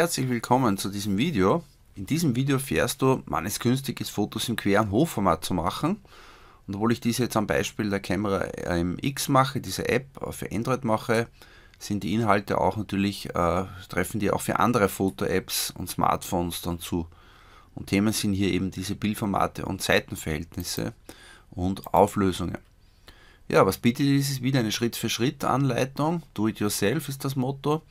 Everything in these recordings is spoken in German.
Herzlich willkommen zu diesem Video. In diesem Video erfährst du, wann es günstig ist, Fotos im Quer- Hochformat zu machen. Und obwohl ich diese jetzt am Beispiel der Kamera äh, MX mache, diese App für Android mache, sind die Inhalte auch natürlich, äh, treffen die auch für andere Foto-Apps und Smartphones dann zu. Und Themen sind hier eben diese Bildformate und Seitenverhältnisse und Auflösungen. Ja, was bietet dieses wieder? Eine Schritt-für-Schritt-Anleitung. Do it yourself ist das Motto.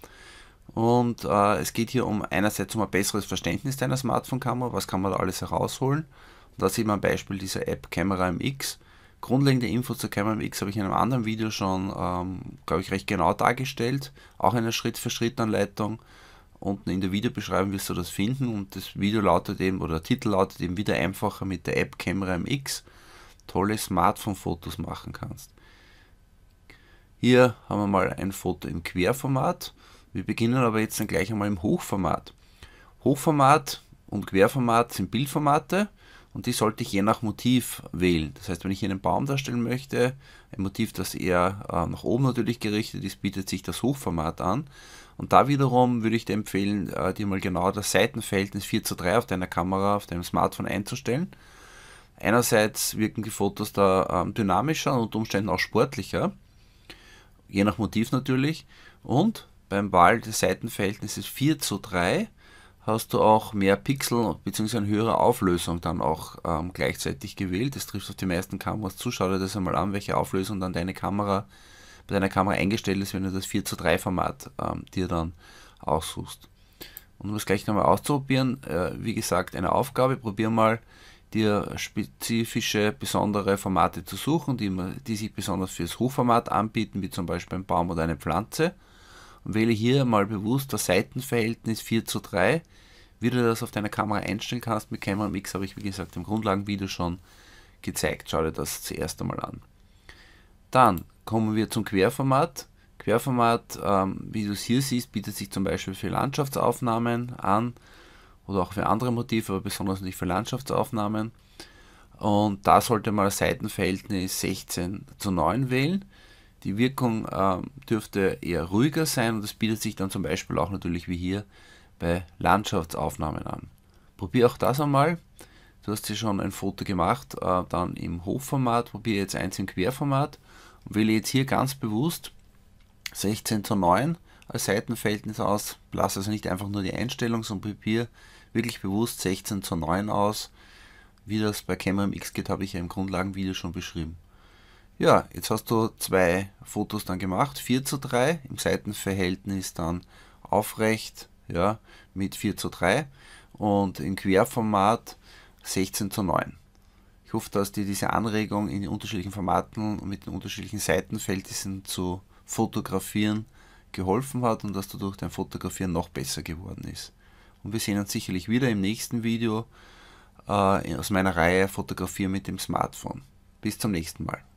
Und äh, es geht hier um einerseits um ein besseres Verständnis deiner Smartphone-Kamera, was kann man da alles herausholen. Und da sieht man ein Beispiel dieser App Camera MX. Grundlegende Infos zur Camera MX habe ich in einem anderen Video schon, ähm, glaube ich, recht genau dargestellt. Auch in der Schritt-für-Schritt-Anleitung. Unten in der Videobeschreibung wirst du das finden und das Video lautet eben, oder der Titel lautet eben wieder einfacher mit der App Camera MX tolle Smartphone-Fotos machen kannst. Hier haben wir mal ein Foto im Querformat. Wir beginnen aber jetzt dann gleich einmal im Hochformat. Hochformat und Querformat sind Bildformate und die sollte ich je nach Motiv wählen. Das heißt, wenn ich hier einen Baum darstellen möchte, ein Motiv, das eher äh, nach oben natürlich gerichtet ist, bietet sich das Hochformat an. Und da wiederum würde ich dir empfehlen, äh, dir mal genau das Seitenverhältnis 4 zu 3 auf deiner Kamera, auf deinem Smartphone einzustellen. Einerseits wirken die Fotos da äh, dynamischer und unter Umständen auch sportlicher, je nach Motiv natürlich. Und beim Wahl des Seitenverhältnisses 4 zu 3 hast du auch mehr Pixel bzw. eine höhere Auflösung dann auch ähm, gleichzeitig gewählt. Das trifft auf die meisten Kameras zu. Schau dir das einmal an, welche Auflösung dann deine Kamera bei deiner Kamera eingestellt ist, wenn du das 4 zu 3 Format ähm, dir dann aussuchst. Und um es gleich nochmal auszuprobieren, äh, wie gesagt, eine Aufgabe, probier mal dir spezifische, besondere Formate zu suchen, die, die sich besonders fürs Hochformat anbieten, wie zum Beispiel ein Baum oder eine Pflanze und wähle hier mal bewusst das Seitenverhältnis 4 zu 3. Wie du das auf deiner Kamera einstellen kannst mit Camera Mix, habe ich wie gesagt im Grundlagenvideo schon gezeigt. Schau dir das zuerst einmal an. Dann kommen wir zum Querformat. Querformat, ähm, wie du es hier siehst, bietet sich zum Beispiel für Landschaftsaufnahmen an oder auch für andere Motive, aber besonders nicht für Landschaftsaufnahmen. Und da sollte man das Seitenverhältnis 16 zu 9 wählen. Die Wirkung äh, dürfte eher ruhiger sein und das bietet sich dann zum Beispiel auch natürlich wie hier bei Landschaftsaufnahmen an. Probier auch das einmal. Du hast hier schon ein Foto gemacht, äh, dann im Hochformat, Probier jetzt eins im Querformat und wähle jetzt hier ganz bewusst 16 zu 9 als Seitenverhältnis aus. Lass also nicht einfach nur die Einstellung, sondern probier wirklich bewusst 16 zu 9 aus. Wie das bei Camera MX geht, habe ich ja im Grundlagenvideo schon beschrieben. Ja, jetzt hast du zwei Fotos dann gemacht, 4 zu 3, im Seitenverhältnis dann aufrecht, ja, mit 4 zu 3 und im Querformat 16 zu 9. Ich hoffe, dass dir diese Anregung in den unterschiedlichen Formaten und mit den unterschiedlichen Seitenverhältnissen zu fotografieren geholfen hat und dass du durch dein Fotografieren noch besser geworden ist. Und wir sehen uns sicherlich wieder im nächsten Video äh, aus meiner Reihe Fotografieren mit dem Smartphone. Bis zum nächsten Mal.